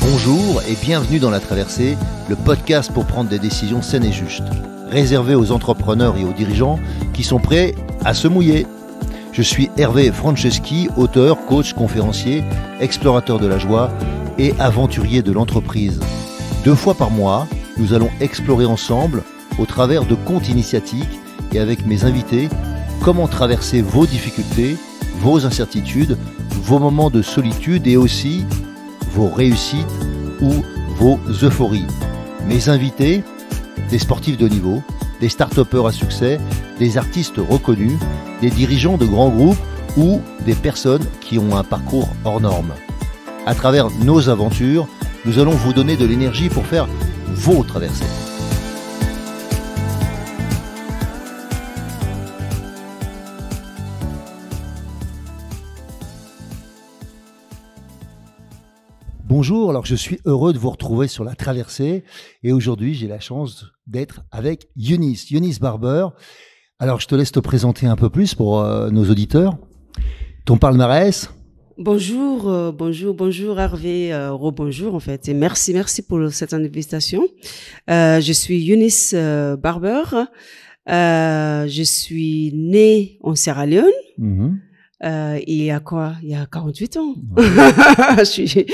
Bonjour et bienvenue dans La Traversée, le podcast pour prendre des décisions saines et justes, réservé aux entrepreneurs et aux dirigeants qui sont prêts à se mouiller. Je suis Hervé Franceschi, auteur, coach, conférencier, explorateur de la joie et aventurier de l'entreprise. Deux fois par mois, nous allons explorer ensemble, au travers de comptes initiatiques et avec mes invités, comment traverser vos difficultés, vos incertitudes, vos moments de solitude et aussi vos réussites ou vos euphories. Mes invités, des sportifs de niveau, des start-upers à succès, des artistes reconnus, des dirigeants de grands groupes ou des personnes qui ont un parcours hors norme. À travers nos aventures, nous allons vous donner de l'énergie pour faire vos traversées. Bonjour, alors je suis heureux de vous retrouver sur la traversée et aujourd'hui j'ai la chance d'être avec Eunice, Eunice Barber. Alors je te laisse te présenter un peu plus pour euh, nos auditeurs. Ton palmarès Bonjour, euh, bonjour, bonjour Hervé, bonjour euh, rebonjour en fait et merci, merci pour cette invitation. je suis Eunice Barber, je suis né en Sierra Leone. Mm-hmm euh, il y a quoi Il y a 48 ans. je suis,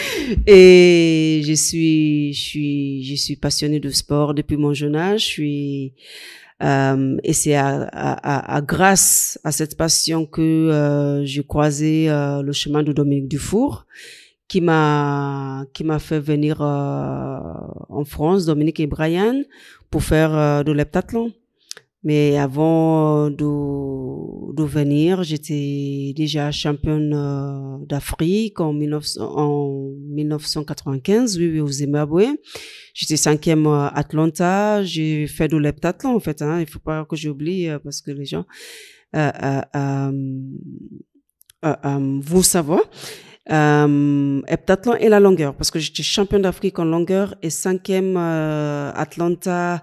et je suis, je suis, je suis passionnée de sport depuis mon jeune âge. Je suis euh, et c'est à, à, à, grâce à cette passion que euh, j'ai croisé euh, le chemin de Dominique Dufour, qui m'a qui m'a fait venir euh, en France, Dominique et Brian, pour faire de l'heptathlon. Mais avant euh, de, de venir, j'étais déjà championne euh, d'Afrique en, en 1995, oui, oui, au Zimbabwe. J'étais cinquième à euh, Atlanta. J'ai fait de l'heptathlon, en fait. Hein. Il faut pas que j'oublie parce que les gens euh, euh, euh, vous savent. Euh, heptathlon et la longueur parce que j'étais championne d'Afrique en longueur et cinquième Atlanta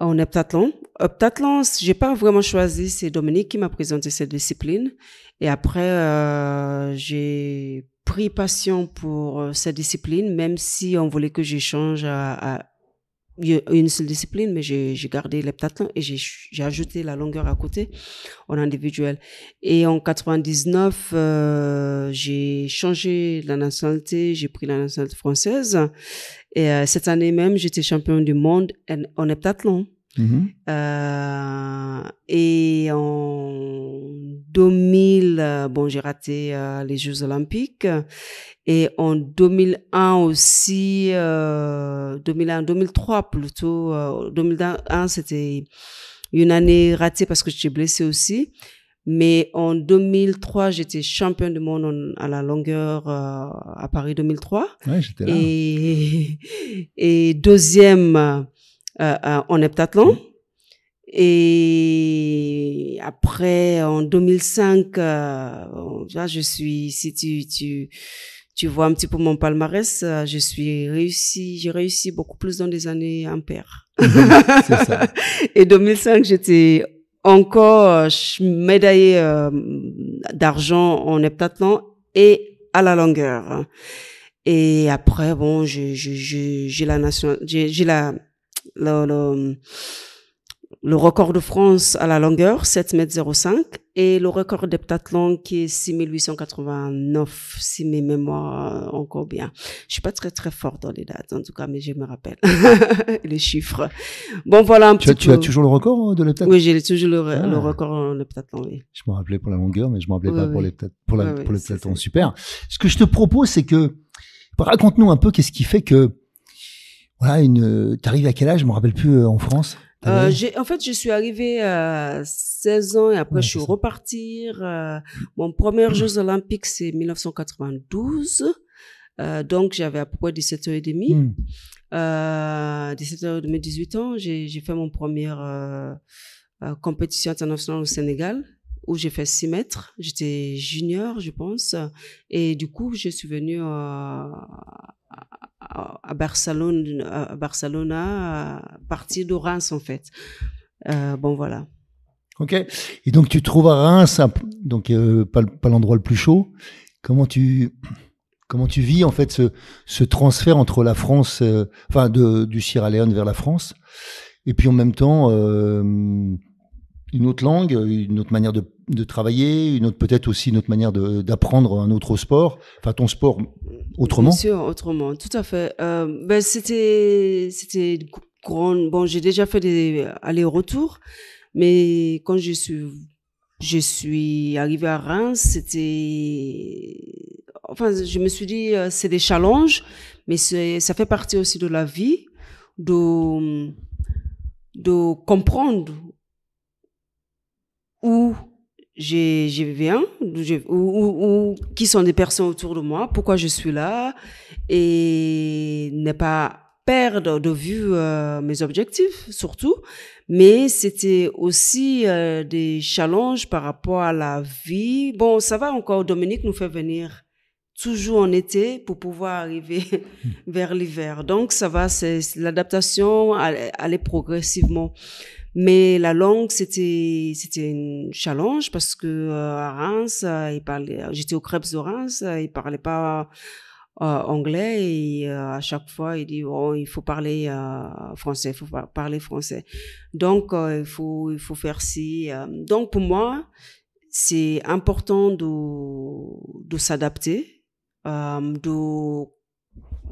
en heptathlon. Heptathlon, j'ai pas vraiment choisi, c'est Dominique qui m'a présenté cette discipline. Et après, euh, j'ai pris passion pour euh, cette discipline, même si on voulait que j'échange à, une seule discipline, mais j'ai gardé l'heptathlon et j'ai ajouté la longueur à côté en individuel. Et en 99, euh, j'ai changé la nationalité, j'ai pris la nationalité française et euh, cette année même, j'étais champion du monde en, en heptathlon. Mhm. Euh, et en 2000, euh, bon, j'ai raté les Jeux Olympiques. Et en 2001 aussi, euh, 2001, 2003 plutôt. 2001, c'était une année ratée parce que j'étais blessée aussi. Mais en 2003, j'étais champion du monde à la longueur euh, à Paris 2003. Ouais, j'étais là. Et, et deuxième euh, euh, en heptathlon. Et après, en 2005, là, je suis, si tu, tu, vois un petit peu mon palmarès, je suis réussi, j'ai réussi beaucoup plus dans des années impaires. c'est ça. Et 2005, j'étais encore euh, médaillé euh, d'argent en heptathlon et à la longueur. Et après, bon, j'ai la nation, j'ai la, le, le, record de France à la longueur, 7 mètres 05. Et le record d'heptathlon qui est 6889, si mes mémoires euh, encore bien. Je suis pas très très fort dans les dates, en tout cas, mais je me rappelle les chiffres. Bon, voilà un tu petit as, peu. Tu as toujours le record euh, de l'heptathlon Oui, j'ai toujours le, ah. record de l'heptathlon, oui. Je me rappelais pour la longueur, mais je me rappelais pas pour l'heptathlon. Pour, super. Ce que je te propose, c'est que raconte-nous un peu qu'est-ce qui fait que voilà, une, t'arrives à quel âge Je me rappelle plus euh, en France. Euh, en fait, je suis arrivée à euh, 16 ans et après je suis repartie. Euh, mon premier mmh. Jeux olympiques, c'est 1992. Euh, donc, j'avais à peu près 17 ans et demi. Mmh. Euh, 17 ans et demi, 18 ans, j'ai, fait mon première euh, compétition internationale au Sénégal où j'ai fait 6 mètres. J'étais junior, je pense. Et du coup, je suis venue à Barcelone, à Barcelona, à partir de Reims en fait. Euh, bon voilà. Ok. Et donc tu trouves à Reims, donc euh, pas, l'endroit le plus chaud. Comment tu comment tu vis en fait ce, ce transfert entre la France, euh, enfin de, du Sierra Leone vers la France, et puis en même temps une autre langue, une autre manière de de travailler, une autre peut-être aussi une autre manière d'apprendre un autre sport, enfin ton sport euh, autrement. Bien sûr, autrement, tout à fait. Euh, ben c'était c'était grand. Bon, j'ai déjà fait des allers-retours, mais quand je suis je suis arrivée à Reims, c'était enfin je me suis dit euh, c'est des challenges, mais ça fait partie aussi de la vie de de comprendre où j'ai j'ai viens ou, qui sont des personnes autour de moi, pourquoi je suis là et ne pas perdre de vue euh, mes objectifs surtout, mais c'était aussi euh, des challenges par rapport à la vie. Bon, ça va encore, Dominique nous fait venir toujours en été pour pouvoir arriver vers l'hiver. Donc ça va, c'est l'adaptation, aller progressivement. Mais la langue, c'était c'était une challenge parce que euh, à Reims, euh, il parlait J'étais au Krebs de Reims, euh, ils parlait pas anglais et à chaque fois il dit oh, il faut parler français, il faut parler français. Donc il faut il faut faire ci. Donc pour moi, c'est important de de s'adapter, de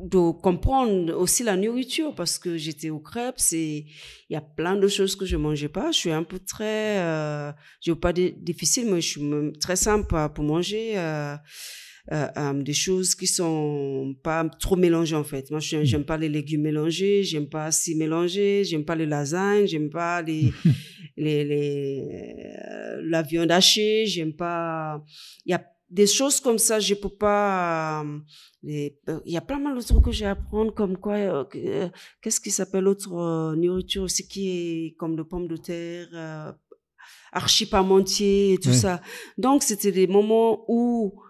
de comprendre aussi la nourriture parce que j'étais au crêpes et il y a plein de choses que je mangeais pas. Je suis un peu très, euh, je pas difficile, mais je suis très simple pour manger. Euh, euh, euh, des choses qui sont pas trop mélangées en fait. Moi, je mm. j'aime pas les légumes mélangés, j'aime pas si mélangés, j'aime pas les lasagnes, j'aime pas les, les, les euh, la viande hachée, j'aime pas. Il y a des choses comme ça, je peux pas. Euh, euh, il y a plein mal de trucs que j'ai à apprendre, comme quoi, euh, qu'est-ce qui s'appelle autre nourriture aussi qui est comme de pommes de terre, archipamentier et tout ça. Donc c'était des moments où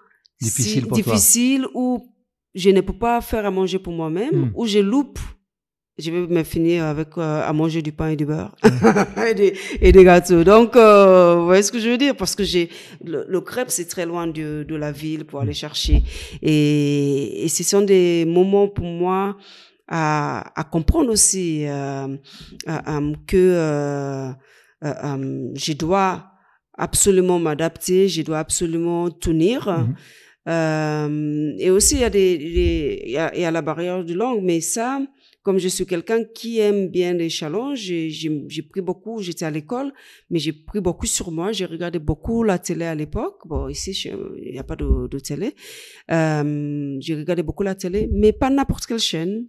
difficile, difficile où je ne peux pas faire à manger pour moi-même, hmm. où je loupe je vais me finir avec euh, à manger du pain et du beurre et, des, gâteaux. Donc, euh, vous voyez ce que je veux dire Parce que j'ai le, crêpe, c'est très loin de, de, la ville pour aller chercher. Et, et, ce sont des moments pour moi à, à comprendre aussi euh, que je dois absolument m'adapter, je dois absolument tenir. Mm-hmm. et aussi, il y, a des, il, y a, il y a la barrière de langue, mais ça, comme je suis quelqu'un qui aime bien les challenges, j'ai pris beaucoup, j'étais à l'école, mais j'ai pris beaucoup sur moi. J'ai regardé beaucoup la télé à l'époque. Bon, ici, il n'y a pas de, télé. Euh, j'ai regardé beaucoup la télé, mais pas n'importe quelle chaîne.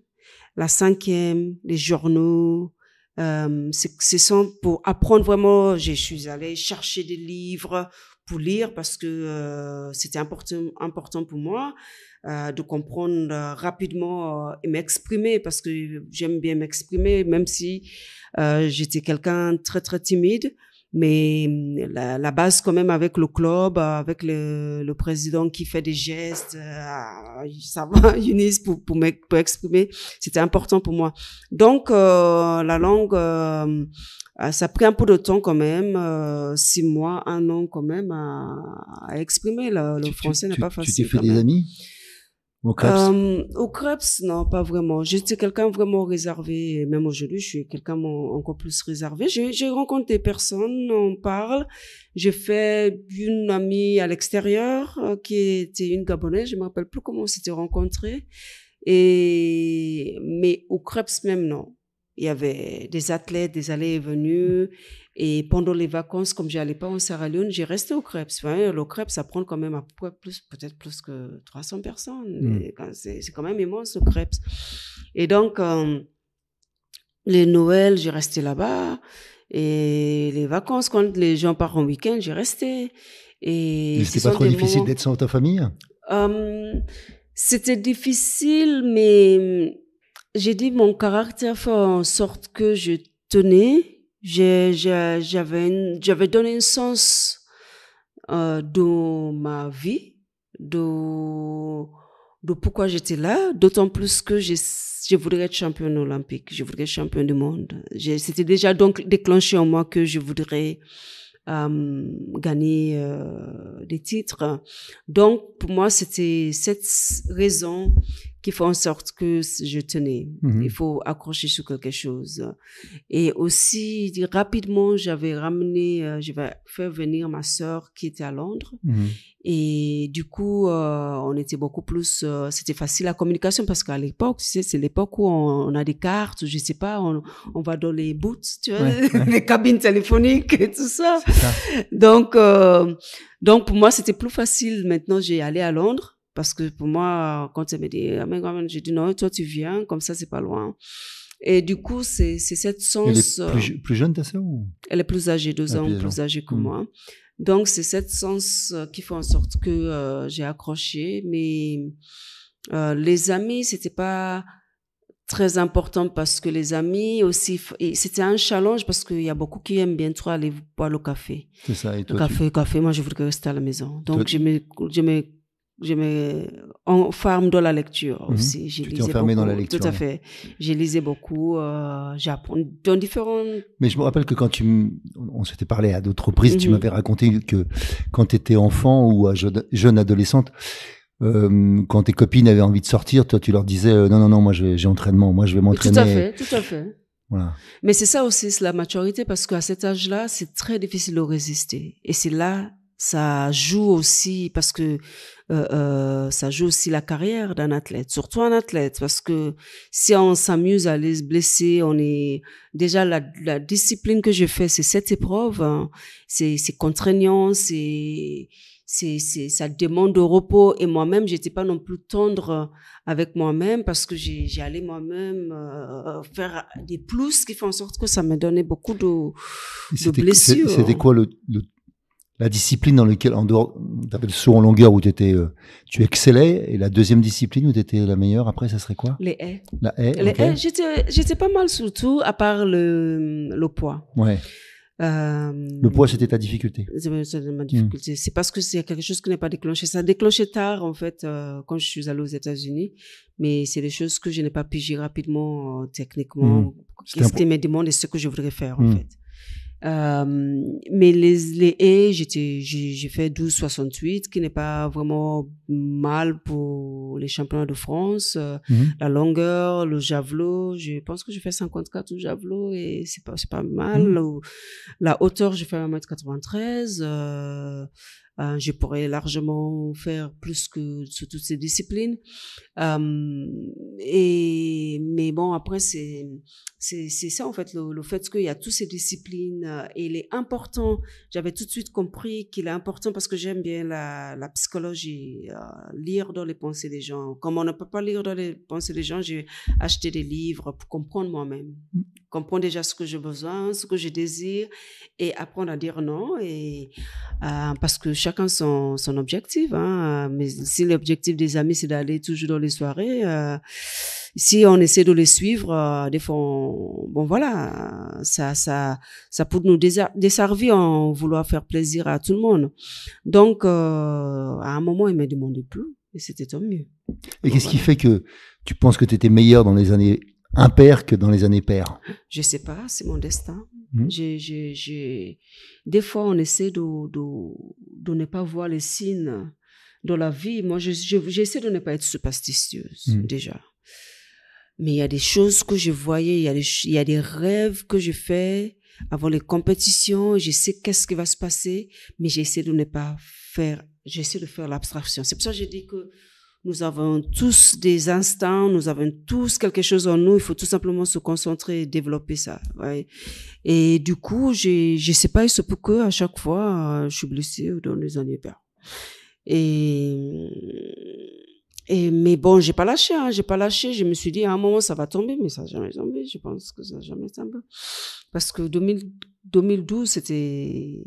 La cinquième, les journaux, euh, ce sont pour apprendre vraiment. Je suis allée chercher des livres pour lire parce que euh, c'était important, important pour moi euh, de comprendre euh, rapidement et m'exprimer parce que j'aime bien m'exprimer, même si j'étais quelqu'un très très timide. Mais hum, la, base quand même avec le club, avec le, président qui fait des gestes, ça va, Yunis, pour, pour, c'était important pour moi. Donc la langue euh, ça a pris un peu de temps quand même, euh, six mois, un an quand même à, exprimer. Le, français n'est pas facile. Tu t'es fait des amis au Krebs euh, Au Krebs, non, pas vraiment. J'étais quelqu'un vraiment réservé. même aujourd'hui, je suis quelqu'un encore plus réservé. J'ai rencontré personne, on parle. J'ai fait une amie à l'extérieur qui était une Gabonaise. Je me rappelle plus comment on s'était rencontrés. Et mais au Krebs même non il y avait des athlètes, des allées et venues. Et pendant les vacances, comme j'allais pas en Sierra Leone, j'ai resté au Crêpes. Enfin, le Crêpes, ça prend quand même à peu plus, peut-être plus que 300 personnes. Hmm. C'est quand même immense, le Crêpes. Et donc, euh, les Noëls, j'ai resté là-bas. Et les vacances, quand les gens partent en week-end, j'ai resté. Et c'était pas trop difficile d'être sans ta famille euh, C'était difficile, mais j'ai dit mon caractère fait en sorte que je tenais, j'avais donné un sens euh, de ma vie, de, de pourquoi j'étais là, d'autant plus que je, voudrais être championne olympique, je voudrais être championne du monde. C'était déjà donc déclenché en moi que je voudrais euh, gagner euh, des titres. Donc pour moi, c'était cette raison qui font en sorte que je tenais. Mhm. Il faut accrocher sur quelque chose. Et aussi, rapidement, j'avais ramené, j'avais euh, je vais faire venir ma sœur qui était à Londres. Mhm. Et du coup, euh, on était beaucoup plus, euh, c'était facile la communication parce qu'à l'époque, tu sais, c'est l'époque où on, a des cartes, je sais pas, on, va dans les boots, tu vois, les cabines téléphoniques et tout ça. Donc, donc pour moi, c'était plus facile. Maintenant, j'ai allé à Londres. Parce que pour moi, quand elle me dit, ah, mais je dis non, toi tu viens, comme ça c'est pas loin. Et du coup, c'est cette sens. Elle est euh, plus, jeune que ça ou... Elle est plus âgée, deux ah, ans, plus âgée que hmm. moi. Donc, c'est cette sens euh, qui fait en sorte que euh, j'ai accroché. Mais les amis, c'était pas très important parce que les amis aussi, c'était un challenge parce qu'il y a beaucoup qui aiment bien trop aller boire le café. C'est ça. Et toi, café, café, moi je voulais rester à la maison. Donc, je me, je me je me enferme dans la lecture mhm. aussi. Je tu lisais dans la lecture. Tout à fait. J'ai lisé beaucoup, euh, j'apprends dans différents. Mais je me rappelle que quand tu, on s'était parlé à d'autres reprises, tu mhm. m'avais raconté que quand tu étais enfant ou jeune, adolescente, euh, quand tes copines avaient envie de sortir, toi tu leur disais euh, non non non moi j'ai entraînement, moi je vais m'entraîner. Tout à fait, tout à fait. Voilà. Mais c'est ça aussi, c'est la maturité parce qu'à cet âge-là, c'est très difficile de résister et c'est là ça joue aussi parce que euh, euh, ça joue aussi la carrière d'un athlète, surtout un athlète, parce que si on s'amuse à se blesser, on est déjà la, discipline que je fais, c'est cette épreuve, hein. c'est contraignant, c'est c'est ça demande de repos et moi-même j'étais pas non plus tendre avec moi-même parce que j'allais moi-même euh, faire des plus qui font en sorte que ça me donnait beaucoup de, blessures. C'était quoi le, le la discipline dans laquelle, en dehors, avais le saut en longueur où étais, euh, tu excellais, et la deuxième discipline où tu étais la meilleure après, ça serait quoi Les haies. La Les j'étais pas mal surtout, à part le, poids. Ouais. Euh, le poids, c'était ta difficulté. C'était ma difficulté. Hmm. C'est parce que c'est quelque chose qui n'est pas déclenché. Ça a déclenché tard, en fait, euh, quand je suis allée aux États-Unis. Mais c'est des choses que je n'ai pas pigé rapidement, techniquement. Hmm. Qu'est-ce C'était mes demandes et ce que je voudrais faire, en hmm. fait. Euh, mais les, les haies, j'ai fait 12,68, qui n'est pas vraiment mal pour les championnats de France. Euh, mhm. La longueur, le javelot, je pense que j'ai fait 54 au javelot et c'est pas, pas mal. Mhm. la, hauteur, j'ai fait 1m93. Euh, euh, je pourrais largement faire plus que sur toutes ces disciplines. Euh, et mais bon, après c'est c'est ça en fait le, fait fait qu'il y a toutes ces disciplines euh, et il est important. J'avais tout de suite compris qu'il est important parce que j'aime bien la, la psychologie, lire dans les pensées des gens. Comme on ne peut pas lire dans les pensées des gens, j'ai acheté des livres pour comprendre moi-même, mm. comprendre déjà ce que j'ai besoin, ce que je désire, et apprendre à dire non. Et parce que chacun son, objectif. Hein. Mais si l'objectif des amis, c'est d'aller toujours dans les soirées, euh, si on essaie de les suivre, euh, des fois, bon voilà, ça, ça, ça peut nous desservir en vouloir faire plaisir à tout le monde. Donc, euh, à un moment, il m'a demandé plus, et c'était tant mieux. Et qu'est-ce qui fait que tu penses que tu étais meilleur dans les années impair que dans les années pères Je sais pas, c'est mon destin. Je, je, je... Des fois, on essaie de, de, de, ne pas voir les signes de la vie. Moi, j'essaie de ne pas être superstitieuse, hmm. déjà. Mais il y a des choses que je voyais, il y, a des, il y a des rêves que je fais avant les compétitions. Je sais qu'est-ce qui va se passer, mais j'essaie de ne pas faire, j'essaie de faire l'abstraction. C'est pour ça que je dis que nous avons tous des instants, nous avons tous quelque chose en nous. Il faut tout simplement se concentrer et développer ça. Et du coup, je ne sais pas, il se que à chaque fois, euh, je suis blessée ou dans les années Et mais bon, j'ai pas lâché, hein, j'ai pas lâché. Je me suis dit, à un moment, ça va tomber, mais ça n'a jamais tombé. Je pense que ça n'a jamais tombé. Parce que 2012, c'était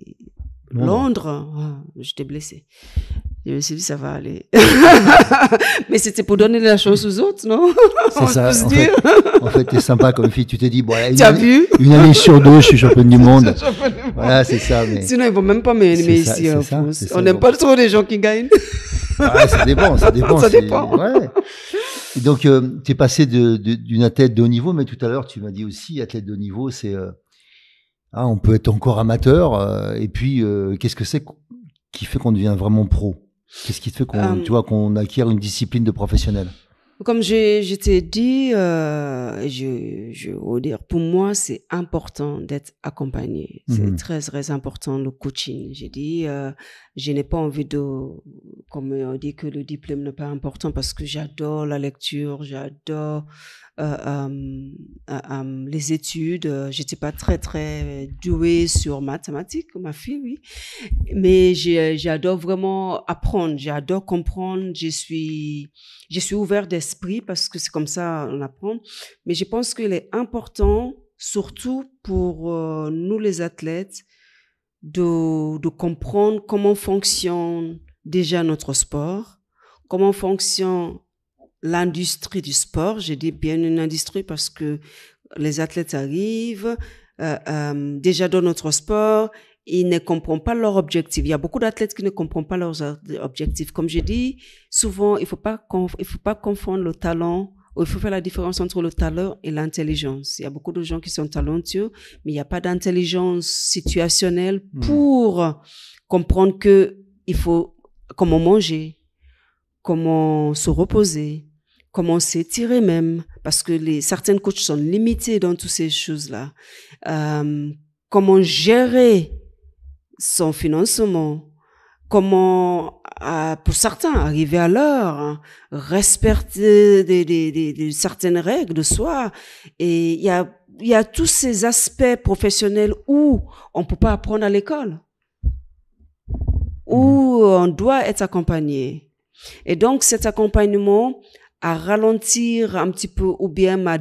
Londres. Hein, j'étais blessée je me suis dit, ça va aller. mais c'était pour donner la chose aux autres, non C'est ça. en, Fait, t'es sympa comme fille. Tu t'es dit, une, année, sur deux, je suis championne du monde. voilà, c'est ça. Mais... Sinon, ils vont même pas m'aimer ici On n'aime pas trop les gens qui gagnent. Ah ça dépend, ça dépend. Ça dépend. donc, euh, tu es passé d'une athlète de haut niveau, mais tout à l'heure, tu m'as dit aussi, athlète de haut niveau, c'est... Euh, ah, on peut être encore amateur, euh, et puis, qu'est-ce que c'est qui fait qu'on devient vraiment pro Qu'est-ce qui te fait qu'on euh, qu'on acquiert une discipline de professionnel Comme euh, je, t'ai dit, je, dire, pour moi, c'est important d'être accompagné. C'est mhm. très, très important le coaching. J'ai dit, euh, je n'ai pas envie de, comme on dit, que le diplôme n'est pas important parce que j'adore la lecture, j'adore euh, euh, euh, les études. J'étais pas très très douée sur mathématiques, ma fille, oui. Mais j'adore vraiment apprendre. J'adore comprendre. Je suis je suis ouvert d'esprit parce que c'est comme ça on apprend. Mais je pense qu'il est important, surtout pour nous les athlètes, de, de, comprendre comment fonctionne déjà notre sport, comment fonctionne l'industrie du sport. J'ai dit bien une industrie parce que les athlètes arrivent euh, euh, déjà dans notre sport, ils ne comprennent pas leurs objectifs. Il y a beaucoup d'athlètes qui ne comprennent pas leurs objectifs. Comme je dis, souvent, il faut pas il faut pas confondre le talent. il faut faire la différence entre le talent et l'intelligence. Il y a beaucoup de gens qui sont talentueux, mais il n'y a pas d'intelligence situationnelle hmm. pour comprendre que il faut comment manger, comment se reposer, comment s'étirer même, parce que les, certaines coachs sont limités dans toutes ces choses-là. Euh, comment gérer son financement, comment, euh, pour certains, arriver à l'heure, hein, respecter des, des, des, certaines règles de soi. Et il y a, y a tous ces aspects professionnels où on ne peut pas apprendre à l'école, où on doit être accompagné. Et donc cet accompagnement, à ralentir un petit peu ou bien m'a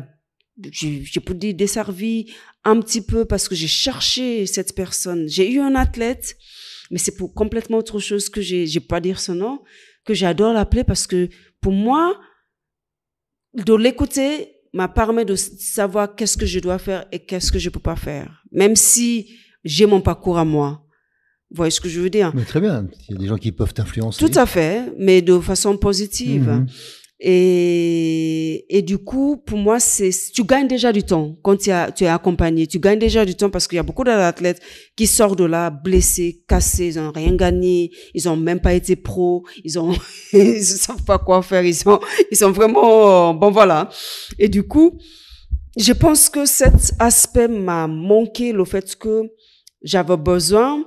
j'ai pas dire desservi un petit peu parce que j'ai cherché cette personne. J'ai eu un athlète, mais c'est pour complètement autre chose que j'ai j'ai pas dire son nom que j'adore l'appeler parce que pour moi de l'écouter m'a permis de savoir qu'est-ce que je dois faire et qu'est-ce que je peux pas faire. Même si j'ai mon parcours à moi. Vous voyez ce que je veux dire? Mais très bien. Il y a des gens qui peuvent t'influencer. Tout à fait, mais de façon positive. Mhm. Et, et du coup, pour moi, c'est tu gagnes déjà du temps quand tu, as, tu es accompagné. Tu gagnes déjà du temps parce qu'il y a beaucoup d'athlètes qui sortent de là blessés, cassés, ils n'ont rien gagné, ils n'ont même pas été pros, ils ont ils ne savent pas quoi faire, ils sont, ils sont vraiment... Bon, voilà. Et du coup, je pense que cet aspect m'a manqué, le fait que j'avais besoin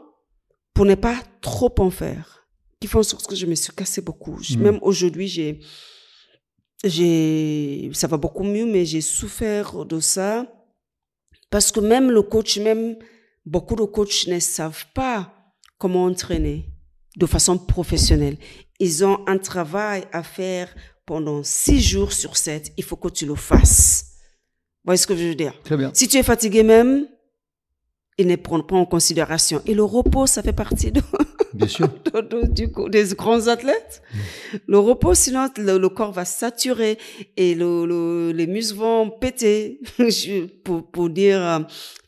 pour ne pas trop en faire. Qui font en sorte que je me suis cassée beaucoup. Mm. Même aujourd'hui, j'ai j'ai, ça va beaucoup mieux, mais j'ai souffert de ça parce que même le coach, même beaucoup de coachs ne savent pas comment entraîner de façon professionnelle. Ils ont un travail à faire pendant six jours sur sept. Il faut que tu le fasses. Vous voyez ce que je veux dire? Très bien. Si tu es fatigué même, ils ne prennent pas en considération. Et le repos, ça fait partie de, Bien sûr. du coup, des grands athlètes. Le repos, sinon le, corps va saturer et les muscles vont péter, pour, dire euh,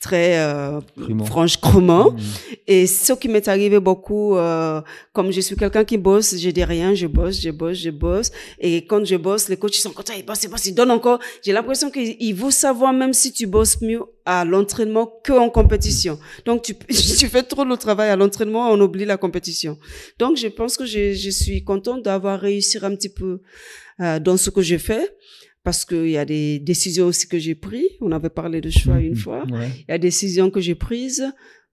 très euh, franchement. Mm. Et ce qui m'est arrivé beaucoup, euh, comme je suis quelqu'un qui bosse, je dis rien, je bosse, je bosse, je bosse. Et quand je bosse, les coachs ils sont contents, ils bossent, ils bossent, ils donnent encore. J'ai l'impression qu'ils vont savoir même si tu bosses mieux à l'entraînement que en compétition. Donc tu, tu fais trop le travail à l'entraînement, on oublie la compétition. Donc je pense que je, je suis contente d'avoir réussi un petit peu euh, dans ce que j'ai fait parce qu'il y a des décisions aussi que j'ai prises. On avait parlé de choix une fois. Il y a des décisions que j'ai prises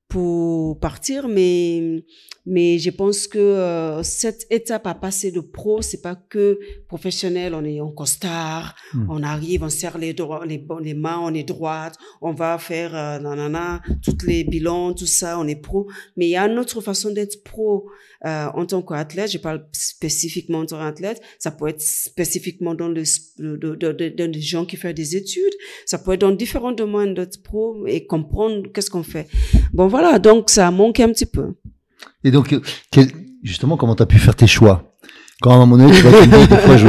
pour partir, mais mais je pense que euh, cette étape à passer de pro, c'est pas que professionnel. On est en costard, hmm. on arrive, on serre les, les, les mains, on est droite, on va faire euh, nanana, toutes les bilans, tout ça, on est pro. Mais il y a une autre façon d'être pro euh, en tant qu'athlète. Je parle spécifiquement en tant qu'athlète. Ça peut être spécifiquement dans le dans, les gens qui font des études. Ça peut être dans différents domaines d'être pro et comprendre qu'est-ce qu'on fait. Bon voilà, donc ça manque un petit peu. Et donc, euh, justement, comment tu as pu faire tes choix Quand à un moment donné, tu vois, des fois, je,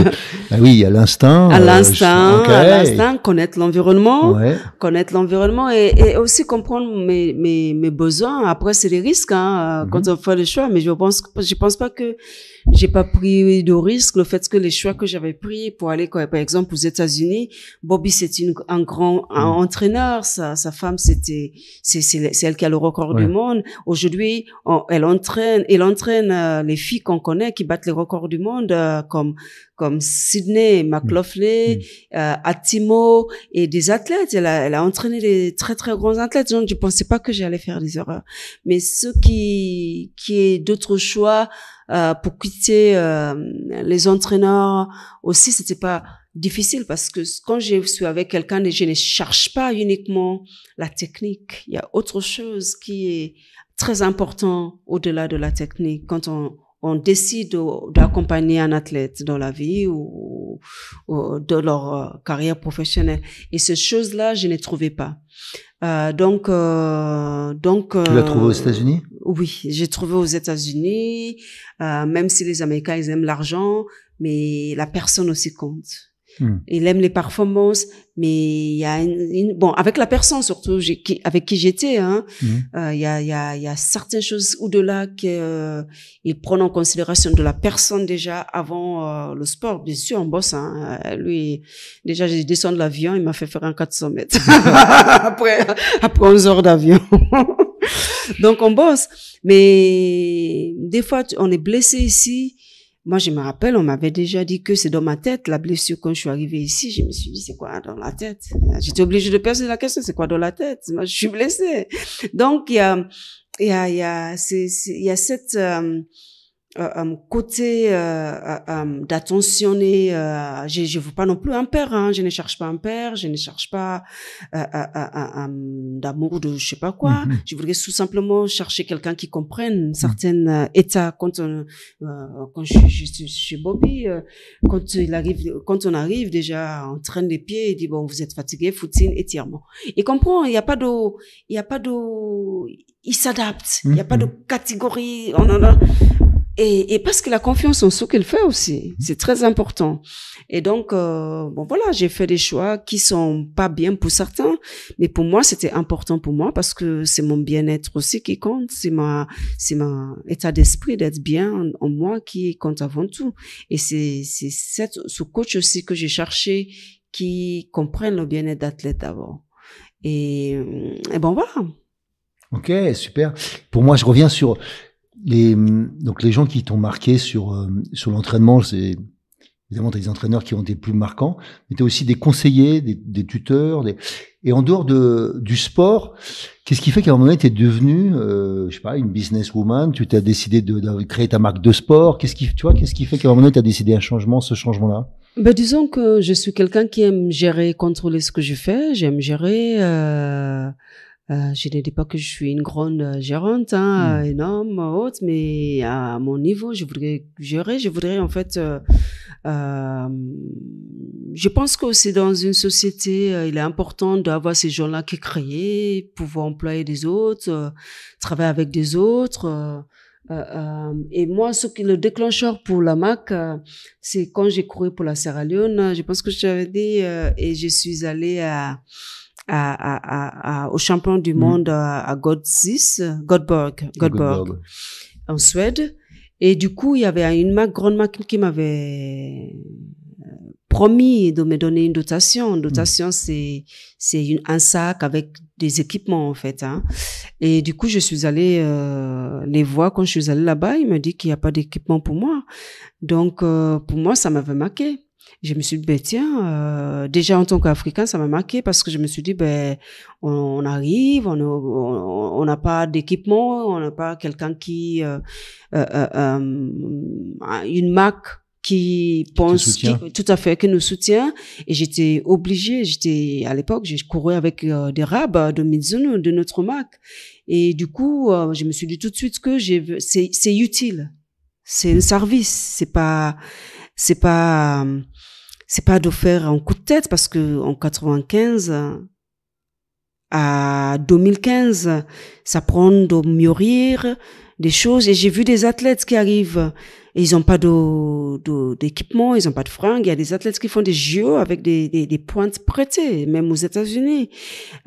bah oui, à l'instant. À euh, l'instant, à connaître l'environnement, connaître l'environnement et, aussi comprendre mes, mes, mes besoins. Après, c'est les risques hein, euh, mhm. quand on fait les choix, mais je pense, je pense pas que j'ai pas pris de risque le fait que les choix que j'avais pris pour aller par exemple aux États-Unis Bobby c'est un grand mhm. entraîneur sa, sa femme c'était c'est elle qui a le record du monde aujourd'hui elle entraîne elle entraîne euh, les filles qu'on connaît qui battent les records du monde comme comme Sydney McLaughlin, mm. Mm. Euh, Atimo et des athlètes. Elle a, elle a entraîné des très très grands athlètes. Donc je pensais pas que j'allais faire des erreurs. Mais ce qui qui est d'autres choix euh, pour quitter euh, les entraîneurs aussi, c'était pas difficile parce que quand je suis avec quelqu'un, je ne cherche pas uniquement la technique. Il y a autre chose qui est très important au-delà de la technique quand on on décide d'accompagner un athlète dans la vie ou, dans leur euh, carrière professionnelle. Et ces choses-là, je ne trouvais pas. Euh, donc, euh, donc. Tu l'as trouvé aux États-Unis Oui, j'ai trouvé aux États-Unis. même si les Américains aiment l'argent, mais la personne aussi compte. Mm. Il aime les performances, mais il y a une, bon avec la personne surtout avec qui j'étais. Hein, mm. euh, il, y a, il, y a, il y a certaines choses au-delà qu'il euh, prend en considération de la personne déjà avant euh, le sport. Bien sûr, on bosse. Hein, euh, lui, déjà, j'ai descendu de l'avion, il m'a fait faire un 400 mètres après après 11 heures d'avion. Donc on bosse, mais des fois on est blessé ici moi, je me rappelle, on m'avait déjà dit que c'est dans ma tête, la blessure. Quand je suis arrivée ici, je me suis dit, c'est quoi dans la tête J'étais obligée de poser la question, c'est quoi dans la tête Moi, je suis blessée. Donc, il y a, il y a, il y a, il y a cette... Euh, euh, côté euh, d'attentionner, euh, je ne veux pas non plus un père, hein, je ne cherche pas un père, je ne cherche pas d'amour de je sais pas quoi. Mm-hmm. Je voudrais tout simplement chercher quelqu'un qui comprenne mm-hmm. certaines états quand on, quand je, je, je, suis Bobby, quand il arrive, quand on arrive déjà en traîne les pieds, il dit bon vous êtes fatigué, footine, étirement. Il comprend, il n'y a pas de, il y a pas de, il s'adapte. Il n'y a pas de catégorie. On en a, et, parce que la confiance en ce qu'elle fait aussi, mhm. c'est très important. Et donc, euh, bon voilà, j'ai fait des choix qui sont pas bien pour certains, mais pour moi c'était important pour moi parce que c'est mon bien-être aussi qui compte, c'est ma, c'est ma état d'esprit d'être bien en, moi qui compte avant tout. Et c'est, c'est cette, ce coach aussi que j'ai cherché qui comprenne le bien-être d'athlète d'abord. Et, et bon voilà. Ok, super. Pour moi, je reviens sur les, donc les gens qui t'ont marqué sur, euh, sur l'entraînement, c'est évidemment as des entraîneurs qui ont été plus marquants, mais tu as aussi des conseillers, des, tuteurs, des... et en dehors de, du sport, qu'est-ce qui fait qu'à un moment donné tu es devenu, euh, je sais pas, une businesswoman, tu t'es décidé de, créer ta marque de sport, qu'est-ce qui, tu vois, qu'est-ce qui fait qu'à un moment donné tu as décidé un changement, ce changement-là bah, disons que je suis quelqu'un qui aime gérer, contrôler ce que je fais, j'aime gérer. Euh, euh, je ne dis pas que je suis une grande euh, gérante, hein, hmm. euh, énorme, haute, mais à mon niveau, je voudrais gérer, je voudrais en fait. Euh, euh je pense que c'est dans une société, il est important d'avoir ces gens-là qui créent, pouvoir employer des autres, travailler avec des autres. Euh, euh, et moi, ce qui le déclencheur pour la MAC, c'est quand j'ai couru pour la Sierra Leone. Je pense que je t'avais dit et je suis allée à à, à, à, au champion du mm. monde euh, à, Godzis, Godberg, Godberg, en Suède. Et du coup, il y avait une grande marque qui m'avait euh, promis de me donner une dotation. Une dotation, mm. c'est c'est un sac avec des équipements en fait. Hein. Et du coup, je suis allée euh, les voir quand je suis allée là-bas. Il m'a dit qu'il n'y a pas d'équipement pour moi. Donc, pour moi, ça m'avait marqué je me suis dit, ben, tiens, euh, déjà en tant qu'Africain, ça m'a marqué parce que je me suis dit, ben, on, arrive, on n'a pas d'équipement, on n'a pas quelqu'un qui, euh, euh, une marque qui pense, tout à fait, qui nous soutient. Et j'étais obligée, j'étais, à l'époque, je courais avec des rabats de Mizuno, de notre marque. Et du coup, je me suis dit tout de suite que c'est utile. C'est un service. C'est pas, c'est pas c'est pas de faire un coup de tête parce que en 95 à 2015, ça prend de mûrir des choses. Et j'ai vu des athlètes qui arrivent et ils n'ont pas d'équipement, ils n'ont pas de fringues. Il y a des athlètes qui font des JO avec des, des, pointes prêtées, même aux États-Unis.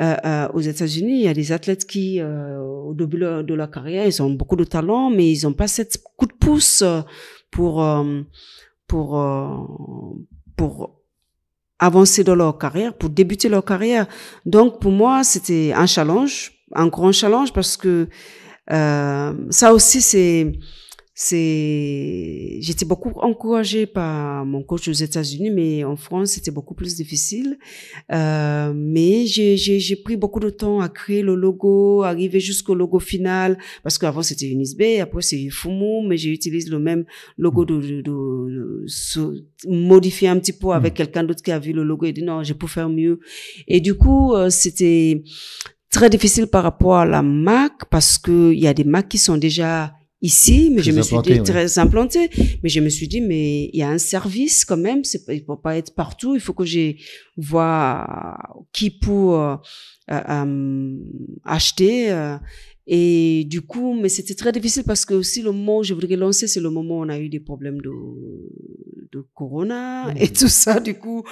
Euh, euh, aux États-Unis, il y a des athlètes qui, euh, au début de leur, carrière, ils ont beaucoup de talent, mais ils n'ont pas cette coup de pouce pour euh, pour, euh, pour avancer dans leur carrière, pour débuter leur carrière. Donc pour moi, c'était un challenge, un grand challenge parce que euh, ça aussi c'est c'est, j'étais beaucoup encouragée par mon coach aux États-Unis, mais en France, c'était beaucoup plus difficile. Euh, mais j'ai pris beaucoup de temps à créer le logo, arriver jusqu'au logo final, parce qu'avant c'était Unisb, après c'est FUMO mais j'utilise le même logo de, de, de, modifier un petit peu avec mm. quelqu'un d'autre qui a vu le logo et dit non, je peux faire mieux. Et du coup, euh, c'était très difficile par rapport à la marque parce que il y a des marques qui sont déjà ici, mais je me suis dit, très implantée. Mais je me suis dit, mais il y a un service quand même, c'est ne peut pas être partout. Il faut que je vois qui pour euh, euh, euh, acheter. et du coup, mais c'était très difficile parce que aussi le moment où je voudrais lancer, c'est le moment où on a eu des problèmes de, corona mmh. et tout ça. Du coup,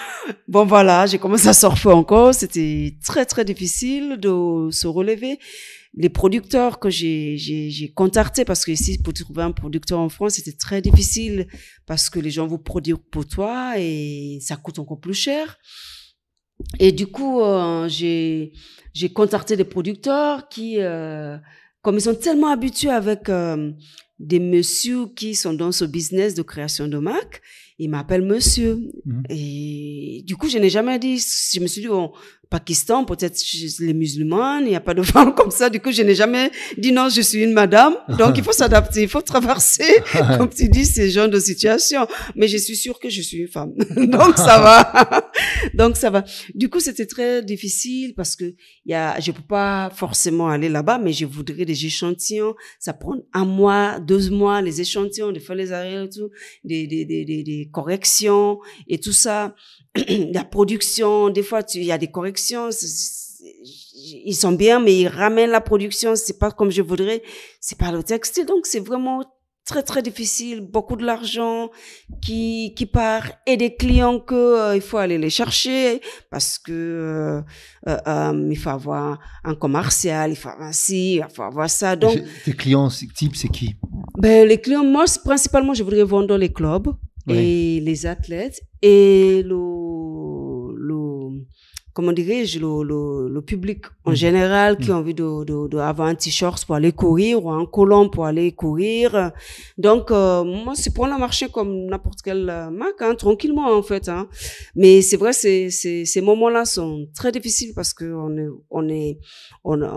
bon voilà, j'ai commencé à surfer encore. C'était très très difficile de se relever les producteurs que j'ai contactés, parce que ici, pour trouver un producteur en France, c'était très difficile, parce que les gens vous produire pour toi et ça coûte encore plus cher. Et du coup, euh, j'ai j'ai contacté des producteurs qui, euh, comme ils sont tellement habitués avec euh, des messieurs qui sont dans ce business de création de marque, ils m'appellent monsieur. Mmh. Et du coup, je n'ai jamais dit, je me suis dit, bon, Pakistan, peut-être les musulmans, il n'y a pas de femmes comme ça. Du coup, je n'ai jamais dit non, je suis une madame. Donc, il faut s'adapter, il faut traverser, comme tu dis, ces genres de situations. Mais je suis sûre que je suis une femme. Donc, ça va. Donc, ça va. Du coup, c'était très difficile parce que y a, je peux pas forcément aller là-bas, mais je voudrais des échantillons. Ça prend un mois, deux mois, les échantillons, de faire les arrêts et tout, des, des, des, des, des corrections et tout ça. la production, des fois, il y a des corrections. Ils sont bien, mais ils ramènent la production. C'est pas comme je voudrais. C'est pas le textile. Donc, c'est vraiment très, très difficile. Beaucoup de l'argent qui, qui part et des clients que euh, il faut aller les chercher parce que euh, euh, il faut avoir un commercial, il faut avoir il faut avoir ça. Donc, tes clients type, c'est qui? Ben, les clients, moi, principalement, je voudrais vendre les clubs et les athlètes et le, le comment dirais-je, le, le, le, public en mm. général qui a mm. envie d'avoir de, de, un t-shirt pour aller courir ou un colon pour aller courir. Donc, euh, moi, c'est pour le marché comme n'importe quelle euh, marque, hein, tranquillement en fait. Hein. Mais c'est vrai, c'est ces moments-là sont très difficiles parce que on est, on est, on, euh,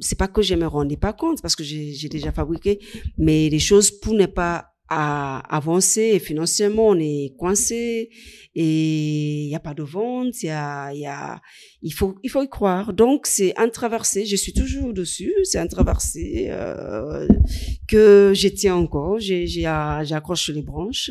c'est pas que je me rendais pas compte parce que j'ai déjà fabriqué, mais les choses pour ne pas avancé avancer financièrement, on est coincé et il n'y a pas de vente, il y a, il faut il faut y croire. Donc c'est un traversé. Je suis toujours dessus. C'est un traversé euh, que j'ai tiens encore. Euh, j'accroche les branches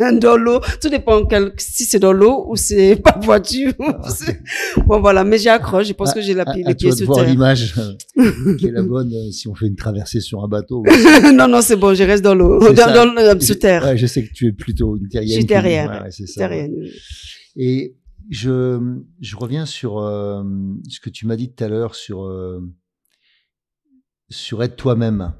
euh, dans l'eau. Tout dépend si c'est dans l'eau ou c'est pas voiture. Ah, bon voilà, mais j'accroche. Je pense ah, que j'ai la ah, pied les pieds toi de voir l'image euh, qui est la bonne si on fait une traversée sur un bateau. non non c'est bon, je reste dans l'eau, dans, sous terre. je sais que tu es plutôt une terrienne. Je suis terrienne. c'est ça. Et je, je, reviens sur euh, ce que tu m'as dit tout à l'heure sur, euh, sur être toi-même.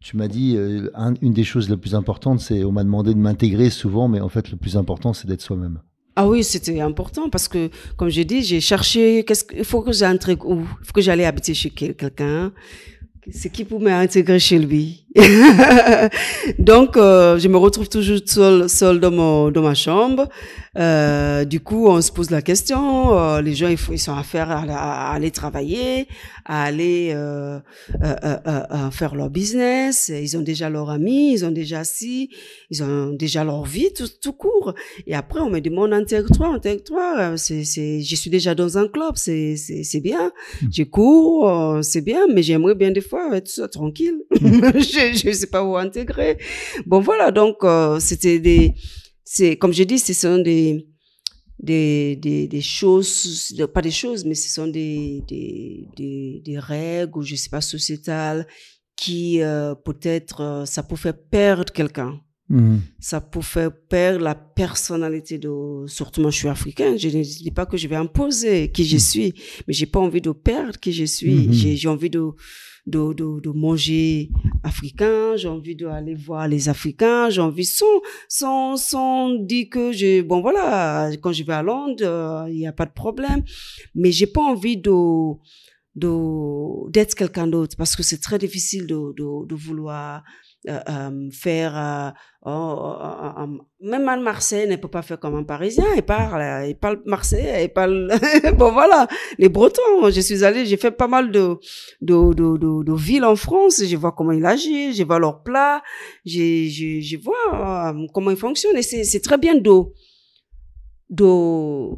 Tu m'as dit, euh, une des choses les plus importantes, c'est, on m'a demandé de m'intégrer souvent, mais en fait, le plus important, c'est d'être soi-même. Ah oui, c'était important parce que, comme je dis, j'ai cherché, qu'est-ce faut que où? Il faut que j'aille habiter chez quelqu'un. C'est qui pour m'intégrer chez lui? Donc, euh, je me retrouve toujours seule, dans, mon, dans ma chambre. Euh, du coup, on se pose la question. Euh, les gens, ils, ils sont affaires à, faire à, aller travailler, à aller faire leur business. Ils ont déjà leurs amis ils ont déjà si, ils ont déjà leur vie, tout, court. Et après, on me demande en toi en toi C'est, c'est, je suis déjà dans un club, c'est, c'est, c'est bien. Je cours, c'est bien, mais j'aimerais bien des fois être tranquille. je ne sais pas où intégrer. Bon, voilà, donc euh, c'était des... C'est, comme je dis, ce sont des, des, des, choses, pas des choses, mais ce sont des, des, des, des règles, je ne sais pas, sociétales, qui euh, peut-être, euh, ça peut faire perdre quelqu'un. Hmm. Ça peut faire perdre la personnalité de. Surtout, moi, je suis africaine. Je ne dis pas que je vais imposer qui je hmm. suis, mais j'ai pas envie de perdre qui je suis. Hmm, j'ai envie de, de, de, de manger africain, j'ai envie d'aller voir les Africains, j'ai envie sans, sans, sans dire que je, bon voilà, quand je vais à Londres, euh, il n'y a pas de problème, mais j'ai pas envie de, d'être quelqu'un d'autre parce que c'est très difficile de, de, de vouloir euh, euh, faire euh, oh, oh, oh, même un Marseille, ne peut pas faire comme un Parisien. Il parle, il parle Marseillais, il parle. bon voilà, les Bretons. Je suis allée, j'ai fait pas mal de de, de, villes en France. Je vois comment ils agissent, je vois leurs plats, je, je, vois comment ils fonctionnent. Et c'est très bien de de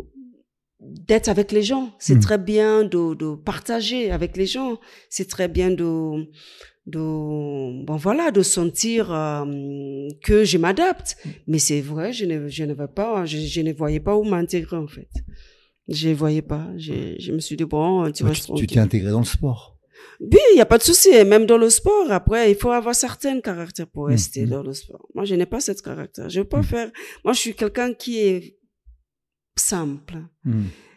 d'être avec les gens. C'est hmm. très bien de, de partager avec les gens. C'est très bien de de bon voilà de sentir euh, que je m'adapte mm. mais c'est vrai je ne je ne vais pas je, ne voyais pas où m'intégrer en fait je ne voyais pas je, je, me suis dit bon tu vas tu t'es intégré dans le sport oui, il n'y a pas de souci. Même dans le sport, après, il faut avoir certains caractères pour mm, rester mm. dans le sport. Moi, je n'ai pas ce caractère. Je ne veux pas faire. Moi, je suis quelqu'un qui est simple.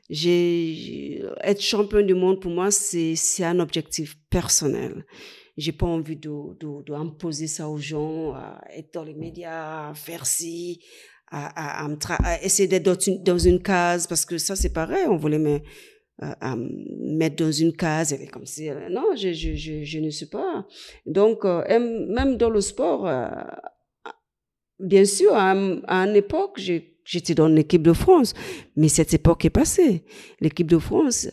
J'ai être champion du monde pour moi, c'est un objectif personnel j'ai pas envie de, de, ça aux gens, d'être être dans les médias, faire ci, à, essayer d'être dans une, case, parce que ça, c'est pareil, on voulait me, euh, mettre dans une case, et comme si, euh, non, je, je, je, je, ne suis pas. Donc, euh, même dans le sport, bien sûr, à, une époque, j'étais dans l'équipe de France, mais cette époque est passée. L'équipe de France,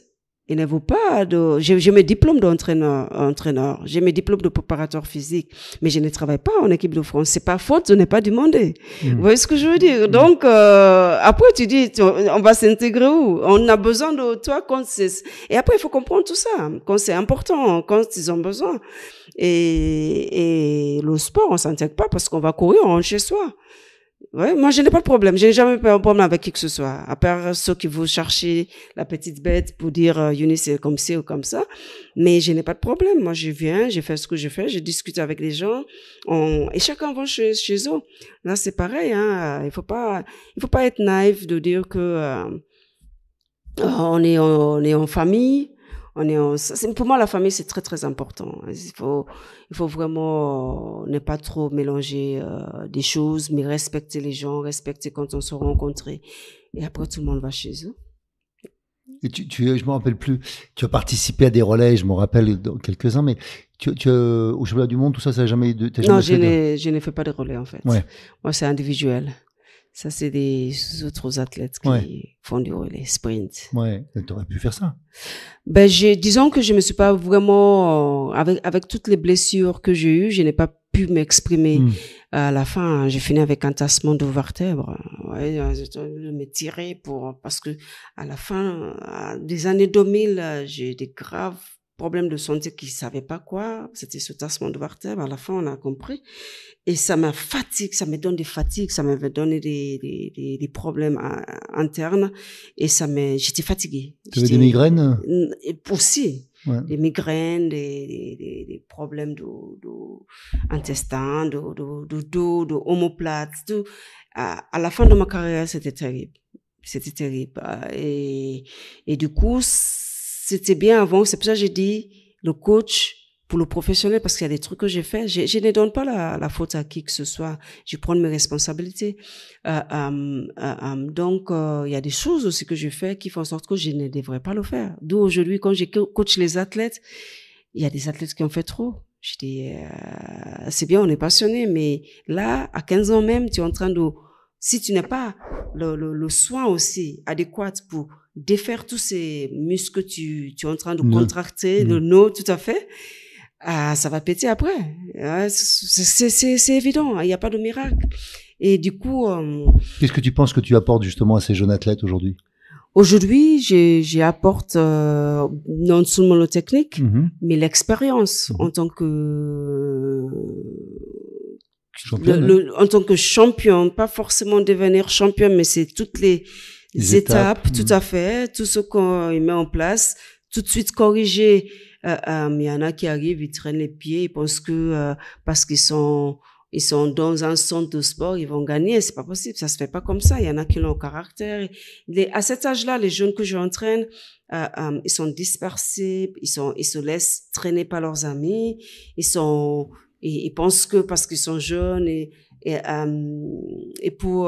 il ne vaut pas de. J'ai mes diplômes d'entraîneur, entraîneur. J'ai mes diplômes de préparateur physique, mais je ne travaille pas en équipe de France. C'est pas faute, je n'ai pas demandé. Mm. Vous voyez ce que je veux dire mm. Donc euh, après, tu dis, on va s'intégrer où On a besoin de toi quand c'est. Et après, il faut comprendre tout ça, quand c'est important, quand ils ont besoin. Et, et le sport, on s'intègre pas parce qu'on va courir en chez soi moi, je n'ai pas de problème. Je n'ai jamais eu un problème avec qui que ce soit. À part ceux qui vont chercher la petite bête pour dire, euh, c'est comme ça ou comme ça. Mais je n'ai pas de problème. Moi, je viens, je fais ce que je fais, je discute avec les gens. Et chacun va chez, chez eux. Là, c'est pareil. Hein. Il faut pas, il faut pas être naïf de dire que euh, on, est, on est en famille pour moi, la famille, c'est très, très important. Il faut, il faut vraiment euh, ne pas trop mélanger euh, des choses, mais respecter les gens, respecter quand on se rencontre. Et après, tout le monde va chez eux. Et tu, je ne me rappelle plus, tu as participé à des relais, je me rappelle quelques-uns, mais euh, au championnat du monde, tout ça, ça n'a jamais, été jamais. Non, je ne fais pas de relais en fait. Moi, c'est individuel. Ça, c'est des autres athlètes qui font du relais, sprint. Ouais, tu aurais pu faire ça. Ben, disons que je ne me suis pas vraiment, euh, avec, toutes les blessures que j'ai eues, je n'ai pas pu m'exprimer. Hmm. À la fin, j'ai fini avec un tassement de vertèbre. Ouais, euh, je me tirer pour, parce que à la fin, euh, des années 2000, j'ai des graves problème de santé qui savait pas quoi. C'était ce tassement de vertèbre. À la fin, on a compris. Et ça m'a fatigué, ça me donne des fatigues, ça m'avait donné des, des, des, problèmes euh, internes. Et ça m'a... j'étais fatiguée. Tu avais des migraines? Aussi. les Des migraines, des, problèmes de, de intestin, de, de, dos, de homoplate. Tout. À, à la fin de ma carrière, c'était terrible. C'était terrible. Et, et du coup, c'était bien avant. C'est pour ça que j'ai dit le coach pour le professionnel parce qu'il y a des trucs que j'ai fait. Je, ne donne pas la, faute à qui que ce soit. Je prends mes responsabilités. Euh, euh, euh, donc, il y a des choses aussi que je fais qui font en sorte que je ne devrais pas le faire. D'où aujourd'hui, quand je coach les athlètes, il y a des athlètes qui ont fait trop. Je c'est bien, on est passionné, mais là, à 15 ans même, tu es en train de... Si tu n'as pas le, le soin aussi adéquat pour défaire tous ces muscles que tu, es en train de contracter, le nœud tout à fait, ah, ça va péter après. Ah, c'est évident, il n'y a pas de miracle. Et du coup... Euh, Qu'est-ce que tu penses que tu apportes justement à ces jeunes athlètes aujourd'hui Aujourd'hui, j'apporte apporte euh, non seulement le technique, mm-hmm. mais l'expérience mm-hmm. en tant que hein. en tant que champion, pas forcément devenir champion, mais c'est toutes les les étapes, tout mm. à fait, tout ce qu'on met en place, tout de suite corriger. Euh, euh, il euh, y en a qui arrivent, ils traînent les pieds, ils pensent que euh, parce qu'ils sont ils sont dans un centre de sport, ils vont gagner. C'est pas possible, ça se fait pas comme ça. Il y en a qui ont le caractère. à cet âge-là, les jeunes que j'entraîne, euh, ils sont dispersés, ils sont, ils se laissent traîner par leurs amis. Ils sont, ils, pensent que parce qu'ils sont jeunes et et, euh, et pour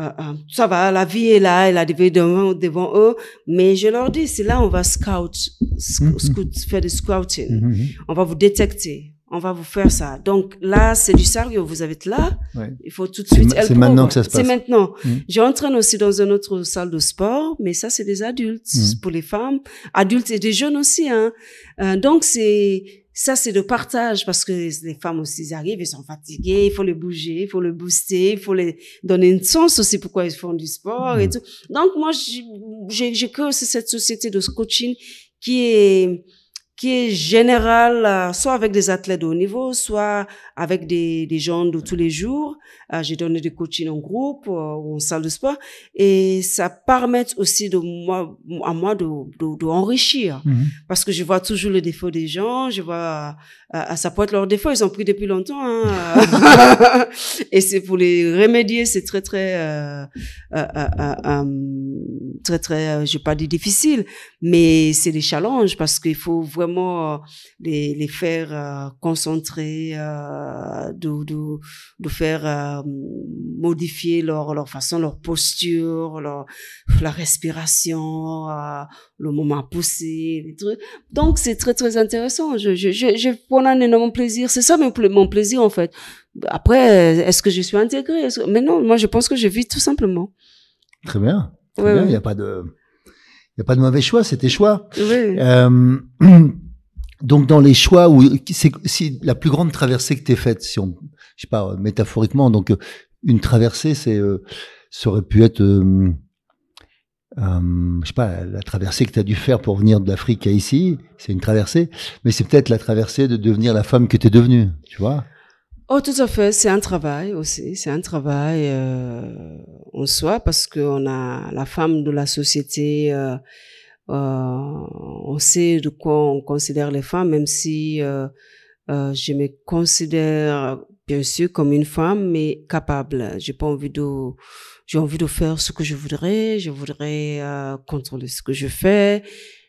euh, euh, ça va, la vie est là, elle a devant, eux, mais je leur dis, c'est là on va mm-hmm. scout, faire du scouting. Mm-hmm. On va vous détecter, on va vous faire ça. Donc là, c'est du sérieux, vous êtes là, il faut tout de suite... C'est maintenant que ça se passe. C'est maintenant. Mm. J'entraîne aussi dans une autre salle de sport, mais ça, c'est des adultes, mm. pour les femmes, adultes et des jeunes aussi. Hein. Euh, donc, c'est ça, c'est de partage parce que les femmes aussi, elles arrivent, elles sont fatiguées, il faut les bouger, il faut les booster, il faut les donner une sens aussi pourquoi elles font du sport et mm. tout. Donc, moi, j'ai créé aussi cette société de coaching qui est, qui est générale, euh, soit avec des athlètes de haut niveau, soit avec des gens de tous les jours. Euh, j'ai donné des coachings en groupe, euh, en salle de sport, et ça permet aussi de moi, à moi de, de, enrichir. Mhm. Parce que je vois toujours le défaut des gens, je vois, à euh, ça peut être leur défaut, ils ont pris depuis longtemps. Hein. et c'est pour les remédier, c'est très très, euh, euh, euh, très très, je vais pas dire difficile, mais c'est des challenges parce qu'il faut vraiment les, les faire concentrer, de, de, de, faire euh, modifier leur, leur façon, leur posture, leur, la respiration, euh, le moment à pousser, trucs. Donc, c'est très, très intéressant. Je, je, je, prends un énorme plaisir. C'est ça mon, mon plaisir, en fait. Après, est-ce que je suis intégré Mais non, moi, je pense que je vis tout simplement. Très bien. Il n'y a pas de, il a pas de mauvais choix, c'est tes choix. Euh, donc dans les choix où c'est la plus grande traversée que tu as faite, si on je sais pas, euh, métaphoriquement. Donc, euh, une traversée, c'est, euh, ça aurait pu être, euh, je sais pas, la traversée que tu as dû faire pour venir de l'Afrique à ici. C'est une traversée, mais c'est peut-être la traversée de devenir la femme que tu es devenue, tu vois. Oh, tout à fait. C'est un travail aussi. C'est un travail euh, en soi parce qu'on a la femme de la société. Euh, on sait de quoi on considère les femmes, même si je me considère bien sûr, comme une femme, mais capable. J'ai pas envie de, j'ai envie de faire ce que je voudrais. Je voudrais euh, contrôler ce que je fais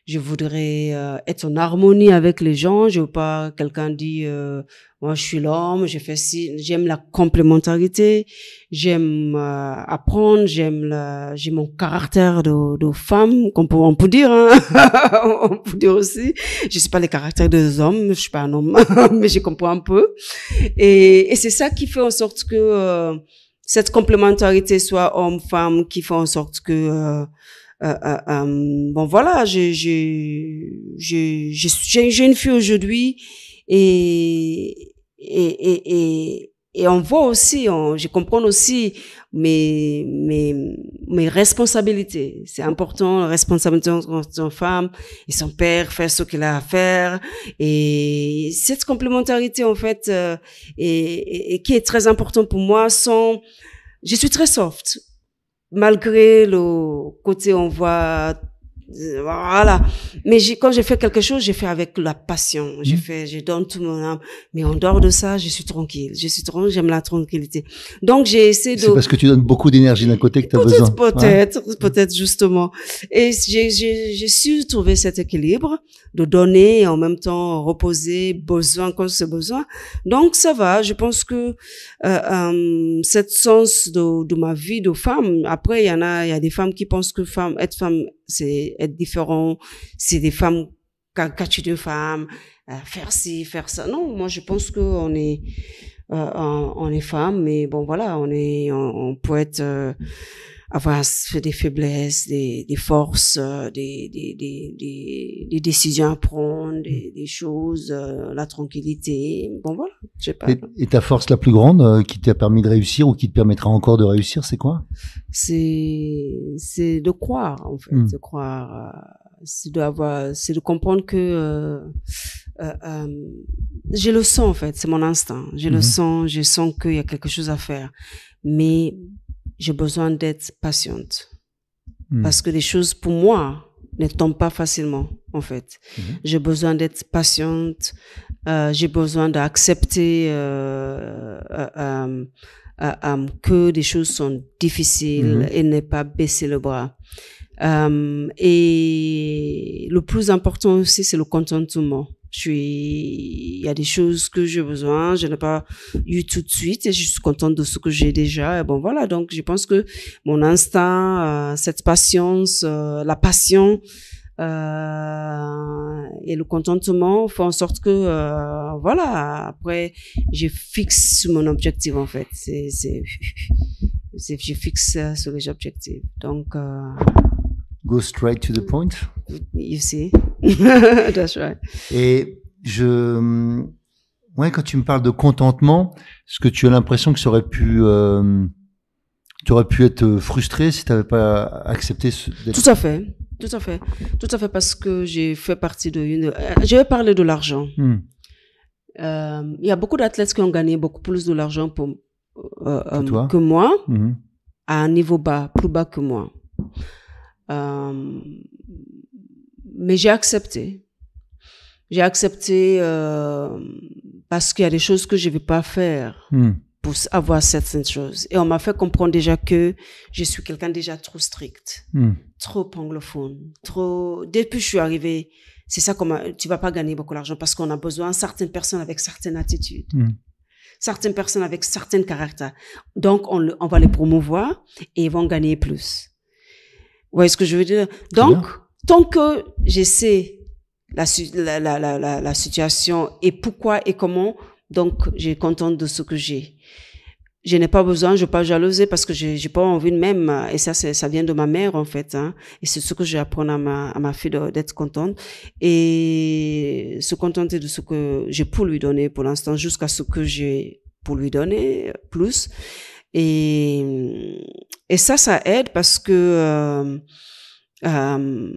je voudrais euh, être en harmonie avec les gens. Je veux pas quelqu'un dit euh, moi je suis l'homme, je fais si J'aime la complémentarité, j'aime euh, apprendre, j'aime j'ai mon caractère de, de femme qu'on peut on peut dire, hein? on peut dire aussi. Je sais pas les caractères des hommes, je suis pas un homme, mais je comprends un peu. Et, et c'est ça qui fait en sorte que cette complémentarité soit homme-femme, qui fait en sorte que euh, euh, euh, bon voilà, j'ai j'ai une fille aujourd'hui et et, et, et on voit aussi, je comprends aussi mes, mes, mes responsabilités. C'est important, la responsabilité d'une femme et son père faire ce qu'il a à faire. Et cette complémentarité, en fait, et, qui est très importante pour moi, sont, je suis très soft malgré le côté, on voit voilà. Mais quand j'ai fait quelque chose, j'ai fait avec la passion. J'ai mm. fait, je donne tout mon âme. Mais en dehors de ça, je suis tranquille. Je suis tranquille, j'aime la tranquillité. Donc j'ai essayé de. C'est parce que tu donnes beaucoup d'énergie d'un côté que tu as peut besoin. Peut-être, peut-être justement. Et j'ai su trouver cet équilibre de donner et en même temps reposer, besoin quand c'est besoin. Donc ça va. Je pense que euh, euh, cette sens de, de ma vie de femme. Après, il y en a, il y a des femmes qui pensent que femme, être femme c'est être différent, c'est des femmes cacher de femmes, euh, faire ci, faire ça. Non, moi je pense que on est euh, on, est femme, mais bon voilà, on est on, on peut être euh, avoir des faiblesses, des, des forces, euh, des, des, des, décisions à prendre, des, mm. choses, euh, la tranquillité. Bon, voilà, je sais pas. Et, ta force la plus grande euh, qui t'a permis de réussir ou qui te permettra encore de réussir, c'est quoi C'est c'est de croire, en fait, mm. de croire. c'est de avoir, c'est de comprendre que j'ai le sens, en fait, c'est mon instinct. J'ai le mm-hmm. sens, je sens qu'il y a quelque chose à faire. Mais j'ai besoin d'être patiente. Hmm. Parce que les choses, pour moi, ne tombent pas facilement, en fait. Hmm. J'ai besoin d'être patiente, euh, j'ai besoin d'accepter euh, euh, que des choses sont difficiles hmm. et ne pas baisser le bras. et le plus important aussi, c'est le contentement. Je suis, il y a des choses que j'ai besoin, je n'ai pas eu tout de suite et je suis contente de ce que j'ai déjà. Et bon, voilà. Donc, je pense que mon instinct, euh, cette patience, euh, la passion, euh, et le contentement font en sorte que voilà après je fixe mon objectif en fait c'est je fixe sur les objectifs donc go straight to the point you see Et je, hum, ouais, quand tu me parles de contentement, est-ce que tu as l'impression que ça aurait pu, hum, tu aurais pu être euh, frustré si tu n'avais pas accepté Tout à fait, tout à fait, tout à fait, parce que j'ai fait partie de. Une... Euh, je vais parler de l'argent. Hum. Euh, il y a beaucoup d'athlètes qui ont gagné beaucoup plus de l'argent pour, que moi, à un niveau bas, plus bas que moi mais j'ai accepté. J'ai accepté euh, parce qu'il y a des choses que je ne vais pas faire hmm. pour avoir certaines choses. Et on m'a fait comprendre déjà que je suis quelqu'un déjà trop strict, hmm. trop anglophone, trop. Depuis que je suis arrivée, c'est ça Comment tu vas pas gagner beaucoup d'argent parce qu'on a besoin de certaines personnes avec certaines attitudes. Hmm. certaines personnes avec certains caractères. Donc, on, on, va les promouvoir et ils vont gagner plus. Vous voyez ce que je veux dire? Donc, tant que j'essaie la, la, la, la, la situation et pourquoi et comment, donc j'ai contente de ce que j'ai je n'ai pas besoin, je ne pas jalouser parce que j'ai n'ai pas envie de même. Et ça, ça vient de ma mère, en fait. Hein. Et c'est ce que j'apprends à ma, à ma fille d'être contente. Et se contenter de ce que j'ai pour lui donner pour l'instant, jusqu'à ce que j'ai pour lui donner plus. Et, et ça, ça aide parce que... Euh, euh,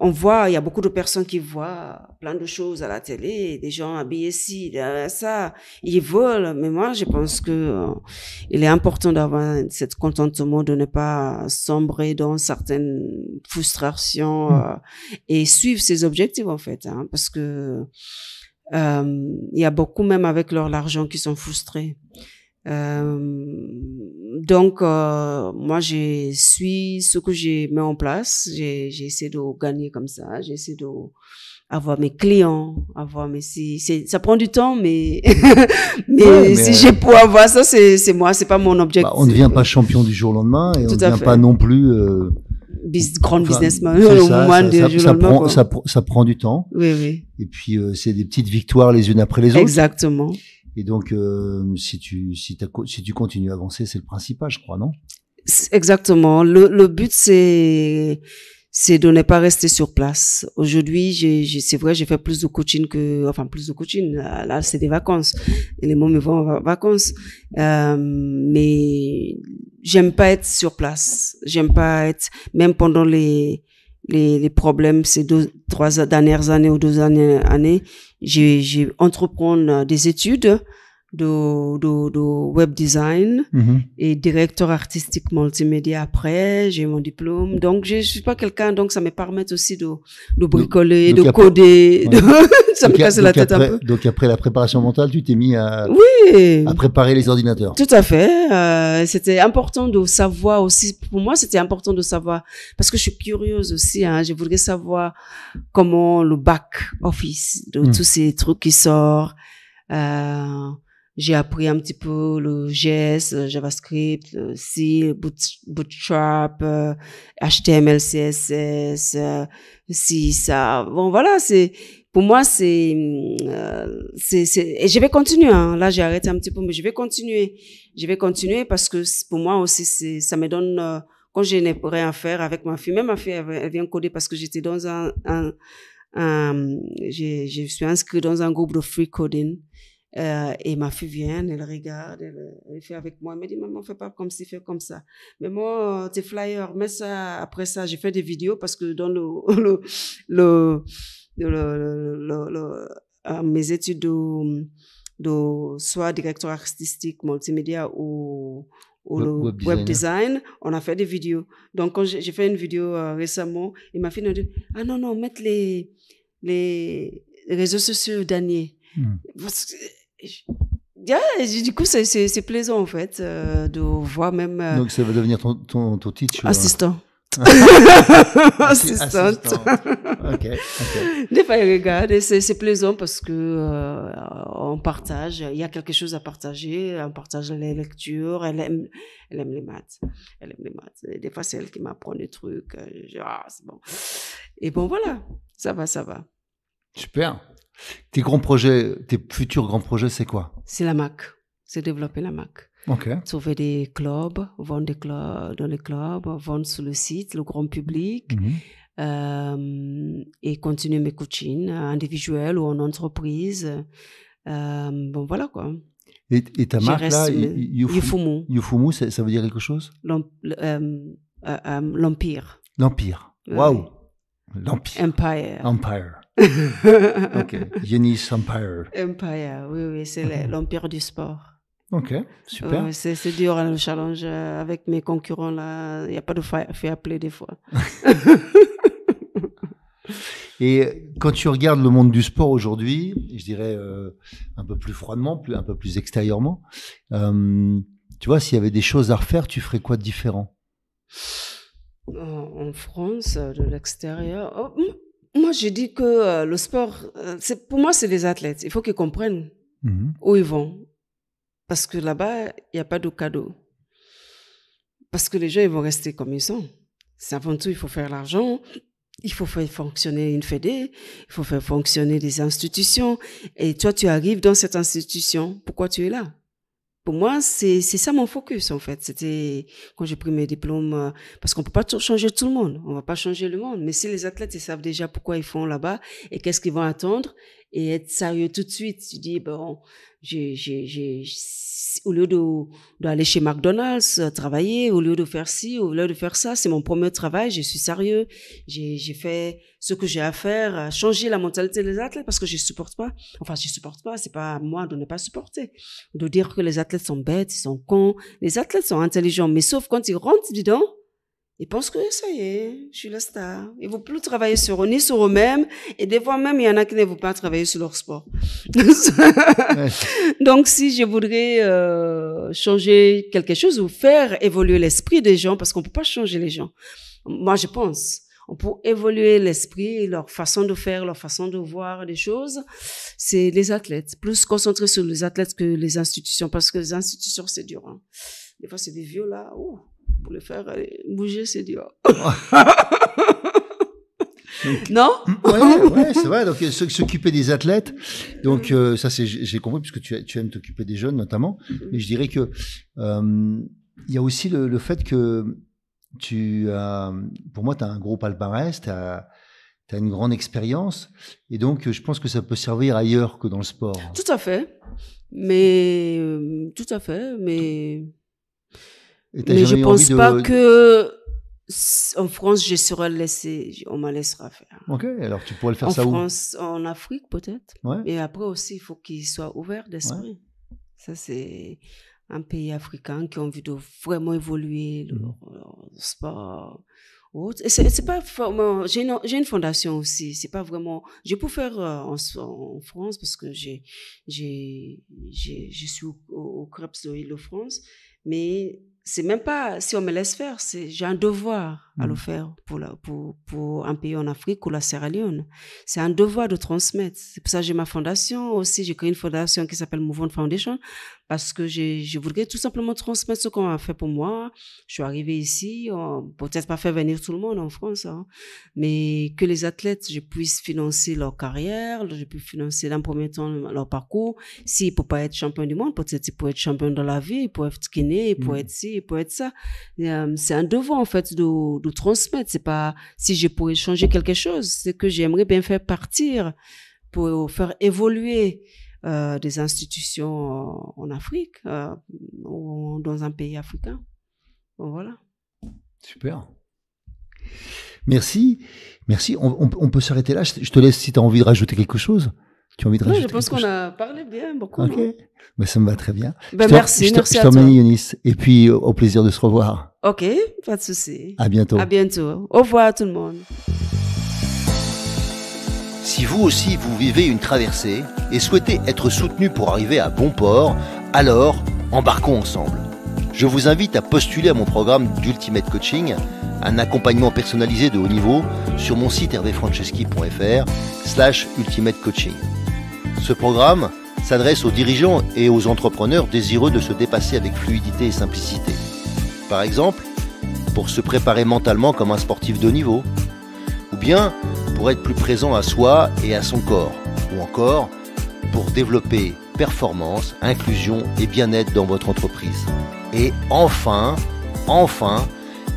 on voit, il y a beaucoup de personnes qui voient plein de choses à la télé, des gens habillés ci, ça, ils volent. Mais moi, je pense que euh, il est important d'avoir cette contentement, de ne pas sombrer dans certaines frustrations hmm. euh, et suivre ses objectifs en fait, hein, parce que il y a beaucoup même avec leur argent qui sont frustrés. Euh, donc, euh, moi, je suis ce que j'ai mis en place. J'ai essayé de gagner comme ça. J'ai essayé de avoir mes clients, avoir mes ça prend du temps, mais mais, si j'ai pour avoir ça, c'est c'est moi, c'est pas mon objectif. Bah, on ne devient pas champion du jour au lendemain et on ne devient pas non plus. Euh, grand businessman ça, ça, ça, ça prend, ça, prend du temps. Oui, oui. Et puis, euh, c'est des petites victoires les unes après les autres. Exactement. Et donc, euh, si, tu, si, si tu continues à avancer, c'est le principal, je crois, non Exactement. Le, le but, c'est c'est de ne pas rester sur place. Aujourd'hui, c'est vrai, j'ai fait plus de coaching que, enfin, plus de coaching. Là, c'est des vacances. Et les mots me vont en vacances. Euh, mais j'aime pas être sur place. J'aime pas être, même pendant les, les, les problèmes ces deux, trois dernières années ou deux années, années j'ai, j'ai entreprendre euh, des études de, web design mhm. et directeur artistique multimédia après. J'ai mon diplôme. Donc, je, suis pas quelqu'un, donc ça me permet aussi de, de bricoler, de coder. ça me casse la tête un peu. Donc, après la préparation mentale, tu t'es mis à, oui. à préparer les ordinateurs. Tout à fait. Euh, c'était important de savoir aussi. Pour moi, c'était important de savoir parce que je suis curieuse aussi. Hein, je voudrais savoir comment le back office, de hmm. tous ces trucs qui sortent. Euh, j'ai appris un petit peu le JS, euh, JavaScript, le euh, Bootstrap, HTML, euh, CSS, si ça. Bon, voilà, c'est pour moi c'est c'est et je vais continuer. Hein. Là, j'ai arrêté un petit peu, mais je vais continuer. Je vais continuer parce que pour moi aussi, c'est ça me donne quand je n'ai rien à faire avec ma fille. Même ma fille, elle, vient coder parce que j'étais dans un, un, un je, je suis inscrit dans un groupe de free coding euh, et ma fille vient, elle regarde, elle, fait avec moi. Elle me dit, maman, fais pas comme si fais comme ça. Mais moi, euh, tes flyers, mets ça. Après ça, j'ai fait des vidéos parce que dans le, le, le, mes études de, soit directeur artistique multimédia ou, web, design. on a fait des vidéos. Donc, quand j'ai fait une vidéo euh, récemment, et ma fille m'a dit, ah non, non, mettre les, les réseaux sociaux derniers. Hmm. Parce que, du coup, c'est plaisant en fait euh, de voir même. Euh, Donc, ça va devenir ton, ton, ton titre Assistant. Assistante. ok. Des fois, regarde c'est plaisant parce que euh, on partage. Il y a quelque chose à partager. On partage les lectures. Elle aime, elle aime les maths. Elle aime les maths. des fois, c'est elle qui m'apprend des trucs. ah, c'est bon. Et bon, voilà. Ça va, ça va. Super. Tes grands projets, tes futurs grands projets, c'est quoi C'est la Mac. C'est développer la Mac. Ok. Trouver des clubs, vendre des clubs dans les clubs, vendre sur le site, le grand public, mhm. euh, et continuer mes coachings individuels ou en entreprise. Euh, bon, voilà quoi. Et, ta marque là, Yufumu. Yufumu, ça, veut dire quelque chose euh, L'Empire. L'Empire. Waouh L'Empire. Empire. Empire ok. Yenis Empire. Empire, oui, oui, c'est l'empire du sport. Ok, super. c'est dur hein, le challenge euh, avec mes concurrents là. Il n'y a pas de fait appeler des fois. Et quand tu regardes le monde du sport aujourd'hui, je dirais euh, un peu plus froidement, plus, un peu plus extérieurement, euh, tu vois, s'il y avait des choses à refaire, tu ferais quoi de différent En France, de l'extérieur, oh, hmm. Moi, je dis que euh, le sport, euh, pour moi, c'est les athlètes. Il faut qu'ils comprennent mhm. où ils vont. Parce que là-bas, il n'y a pas de cadeau. Parce que les gens, ils vont rester comme ils sont. C'est avant tout, il faut faire l'argent, il faut faire fonctionner une fédé, e il faut faire fonctionner des institutions. Et toi, tu arrives dans cette institution. Pourquoi tu es là pour moi, c'est ça mon focus, en fait. C'était quand j'ai pris mes diplômes, euh, parce qu'on peut pas changer tout le monde. On va pas changer le monde. Mais si les athlètes, ils savent déjà pourquoi ils font là-bas et qu'est-ce qu'ils vont attendre et être sérieux tout de suite. Tu dis, bon, j'ai, au lieu d'aller chez McDonald's euh, travailler, au lieu de faire ci, au lieu de faire ça, c'est mon premier travail, je suis sérieux, j'ai, j'ai fait ce que j'ai à faire, changer la mentalité des athlètes parce que je supporte pas. Enfin, je supporte pas, c'est pas moi de ne pas supporter. De dire que les athlètes sont bêtes, ils sont cons. Les athlètes sont intelligents, mais sauf quand ils rentrent dedans, ils pensent que ça y est, je suis la star. Ils ne vont plus travailler sur eux, ni sur eux-mêmes. Et des fois même, il y en a qui ne vont pas travailler sur leur sport. Donc, si je voudrais euh, changer quelque chose ou faire évoluer l'esprit des gens, parce qu'on ne peut pas changer les gens, moi je pense on peut évoluer l'esprit, leur façon de faire, leur façon de voir les choses, c'est les athlètes. Plus concentrer sur les athlètes que les institutions, parce que les institutions, c'est dur. Hein. Des fois, c'est des vieux là pour le faire aller bouger, c'est dur. non Oui, ouais c'est vrai. Donc, s'occuper des athlètes. Donc, euh, ça, c'est, j'ai compris, puisque tu, tu aimes t'occuper des jeunes, notamment. Mm-hmm. Mais je dirais que euh, il y a aussi le, fait que tu as, pour moi, tu as un gros palmarès, tu as, as, une grande expérience. Et donc, je pense que ça peut servir ailleurs que dans le sport. Tout à fait. Mais, euh, tout à fait. Mais. Mais je pense pas que en France, je serai laissé, on me laissera faire. Ok, alors tu pourrais le faire en ça où En France, en Afrique peut-être. Ouais. Mais après aussi, il faut qu'il soit ouvert d'esprit. Ça, c'est un pays africain qui a envie de vraiment évoluer le, mhm. C'est pas j'ai une, fondation aussi. C'est pas vraiment. Je peux faire euh, en, France parce que j'ai j'ai je suis au, au, au CREPS de l'Île-de-France, mais c'est même pas si on me laisse faire, c'est j'ai un devoir à le mm. faire pour, pour, pour, un pays en Afrique ou la Sierra Leone. C'est un devoir de transmettre. C'est pour ça que j'ai ma fondation aussi. J'ai créé une fondation qui s'appelle Mouvement Foundation parce que je, voudrais tout simplement transmettre ce qu'on a fait pour moi. Je suis arrivée ici, euh, peut-être pas faire venir tout le monde en France, hein, mais que les athlètes, je puisse financer leur carrière, je puisse financer d'un premier temps leur parcours. S'ils ne peuvent pas être champion du monde, peut-être ils peuvent être champion de la vie, ils peuvent être kiné, ils peuvent mm. être ci, ils peuvent être ça. Euh, c'est un devoir en fait de, de transmettre. C'est pas si je pourrais changer quelque chose, c'est que j'aimerais bien faire partir pour faire évoluer euh, des institutions euh, en Afrique euh, ou dans un pays africain. voilà. Super. Merci. Merci. On, peut s'arrêter là. Je te laisse si tu as envie de rajouter quelque chose. Tu as envie de rajouter je pense qu'on a parlé bien, beaucoup. Ok. Mais ben, ça me va très bien. Ben, je merci. Je merci je Et puis, au plaisir de se revoir. Ok, pas de souci. À bientôt. À bientôt. Au revoir tout le monde. Si vous aussi vous vivez une traversée et souhaitez être soutenu pour arriver à bon port, alors embarquons ensemble. Je vous invite à postuler à mon programme d'Ultimate Coaching, un accompagnement personnalisé de haut niveau sur mon site hervéfranceschi.fr slash ultimate coaching. Ce programme s'adresse aux dirigeants et aux entrepreneurs désireux de se dépasser avec fluidité et simplicité. Par exemple, pour se préparer mentalement comme un sportif de haut niveau, ou bien pour être plus présent à soi et à son corps, ou encore pour développer performance, inclusion et bien-être dans votre entreprise. Et enfin, enfin,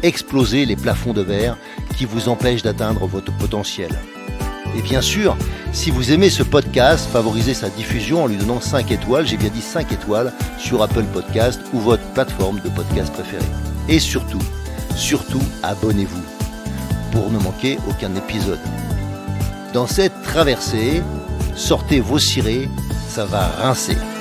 exploser les plafonds de verre qui vous empêchent d'atteindre votre potentiel. Et bien sûr, si vous aimez ce podcast, favorisez sa diffusion en lui donnant 5 étoiles, j'ai bien dit 5 étoiles, sur Apple Podcast ou votre plateforme de podcast préférée. Et surtout, surtout, abonnez-vous pour ne manquer aucun épisode. Dans cette traversée, sortez vos cirés, ça va rincer.